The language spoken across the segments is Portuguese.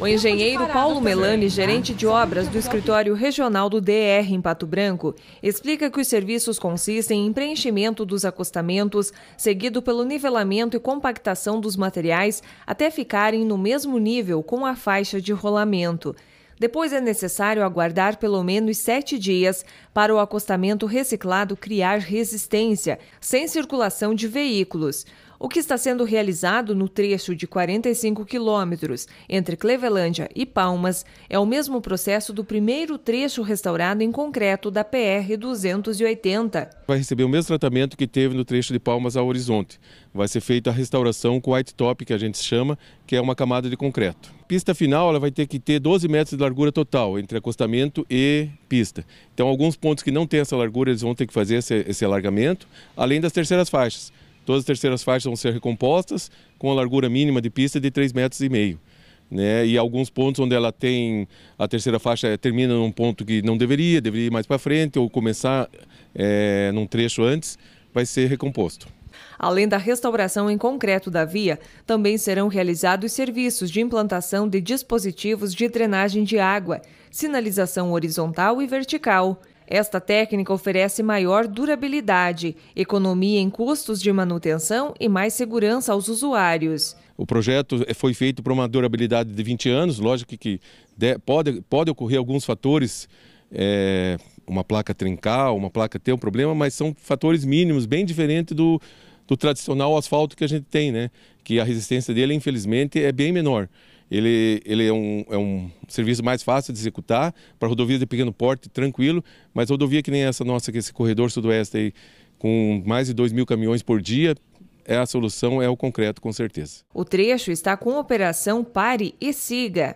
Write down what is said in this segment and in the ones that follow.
O engenheiro Paulo Melani, gerente de obras do escritório regional do DR em Pato Branco, explica que os serviços consistem em preenchimento dos acostamentos, seguido pelo nivelamento e compactação dos materiais até ficarem no mesmo nível com a faixa de rolamento. Depois é necessário aguardar pelo menos sete dias para o acostamento reciclado criar resistência, sem circulação de veículos. O que está sendo realizado no trecho de 45 quilômetros entre Clevelândia e Palmas é o mesmo processo do primeiro trecho restaurado em concreto da PR 280. Vai receber o mesmo tratamento que teve no trecho de Palmas ao Horizonte. Vai ser feita a restauração com white top, que a gente chama, que é uma camada de concreto. Pista final ela vai ter que ter 12 metros de largura total entre acostamento e pista. Então, alguns pontos que não têm essa largura, eles vão ter que fazer esse, esse alargamento, além das terceiras faixas. Todas as terceiras faixas vão ser recompostas com a largura mínima de pista de 3,5 metros. E meio. Né? E alguns pontos onde ela tem a terceira faixa eh, termina num ponto que não deveria, deveria ir mais para frente ou começar é, num trecho antes, vai ser recomposto. Além da restauração em concreto da via, também serão realizados serviços de implantação de dispositivos de drenagem de água, sinalização horizontal e vertical, esta técnica oferece maior durabilidade, economia em custos de manutenção e mais segurança aos usuários. O projeto é, foi feito para uma durabilidade de 20 anos, lógico que pode, pode ocorrer alguns fatores. É, uma placa trincar, uma placa ter um problema, mas são fatores mínimos, bem diferente do, do tradicional asfalto que a gente tem, né? Que a resistência dele, infelizmente, é bem menor. Ele, ele é, um, é um serviço mais fácil de executar para rodovias de pequeno porte, tranquilo, mas rodovia que nem essa nossa, que esse corredor sudoeste aí, com mais de 2 mil caminhões por dia, é a solução, é o concreto, com certeza. O trecho está com operação Pare e Siga.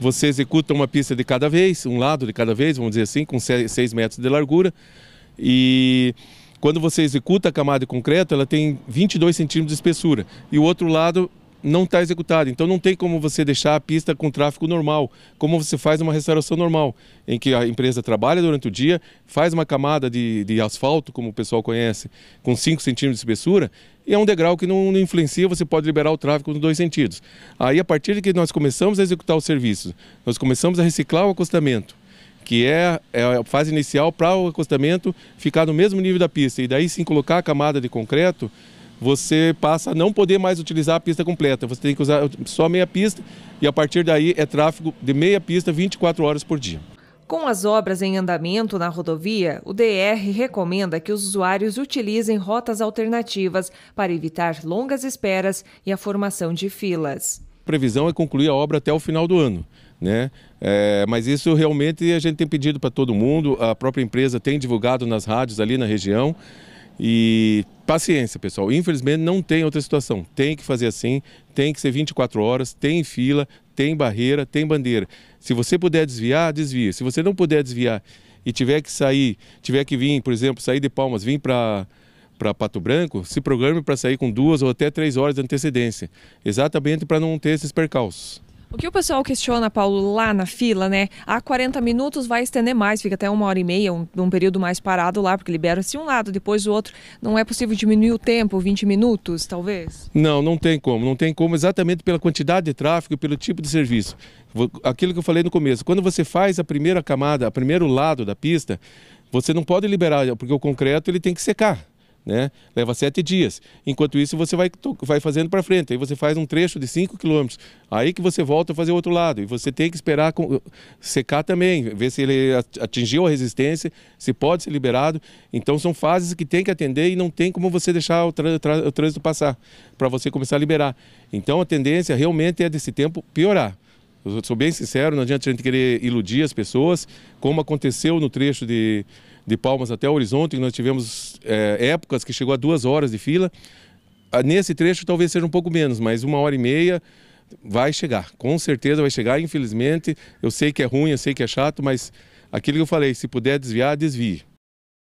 Você executa uma pista de cada vez, um lado de cada vez, vamos dizer assim, com 6 metros de largura. E quando você executa a camada de concreto, ela tem 22 centímetros de espessura. E o outro lado não está executado. Então não tem como você deixar a pista com tráfego normal, como você faz uma restauração normal, em que a empresa trabalha durante o dia, faz uma camada de, de asfalto, como o pessoal conhece, com 5 centímetros de espessura, e é um degrau que não, não influencia, você pode liberar o tráfego nos dois sentidos. Aí, a partir de que nós começamos a executar os serviços, nós começamos a reciclar o acostamento, que é, é a fase inicial para o acostamento ficar no mesmo nível da pista, e daí sim colocar a camada de concreto, você passa a não poder mais utilizar a pista completa. Você tem que usar só meia pista e a partir daí é tráfego de meia pista 24 horas por dia. Com as obras em andamento na rodovia, o DR recomenda que os usuários utilizem rotas alternativas para evitar longas esperas e a formação de filas. A previsão é concluir a obra até o final do ano. Né? É, mas isso realmente a gente tem pedido para todo mundo, a própria empresa tem divulgado nas rádios ali na região e paciência, pessoal. Infelizmente não tem outra situação. Tem que fazer assim, tem que ser 24 horas, tem fila, tem barreira, tem bandeira. Se você puder desviar, desvia. Se você não puder desviar e tiver que sair, tiver que vir, por exemplo, sair de Palmas, vir para para Pato Branco, se programe para sair com duas ou até três horas de antecedência, exatamente para não ter esses percalços. O que o pessoal questiona, Paulo, lá na fila, né? Há 40 minutos vai estender mais, fica até uma hora e meia, um, um período mais parado lá, porque libera-se um lado, depois o outro. Não é possível diminuir o tempo, 20 minutos, talvez? Não, não tem como. Não tem como, exatamente pela quantidade de tráfego, e pelo tipo de serviço. Aquilo que eu falei no começo, quando você faz a primeira camada, o primeiro lado da pista, você não pode liberar, porque o concreto ele tem que secar né? Leva sete dias. Enquanto isso, você vai, vai fazendo para frente. Aí você faz um trecho de cinco quilômetros. Aí que você volta a fazer o outro lado. E você tem que esperar com, secar também, ver se ele atingiu a resistência, se pode ser liberado. Então, são fases que tem que atender e não tem como você deixar o, o trânsito passar para você começar a liberar. Então, a tendência realmente é desse tempo piorar. Eu sou bem sincero, não adianta a gente querer iludir as pessoas, como aconteceu no trecho de de Palmas até o Horizonte, nós tivemos é, épocas que chegou a duas horas de fila. Ah, nesse trecho talvez seja um pouco menos, mas uma hora e meia vai chegar, com certeza vai chegar. Infelizmente, eu sei que é ruim, eu sei que é chato, mas aquilo que eu falei, se puder desviar, desvie.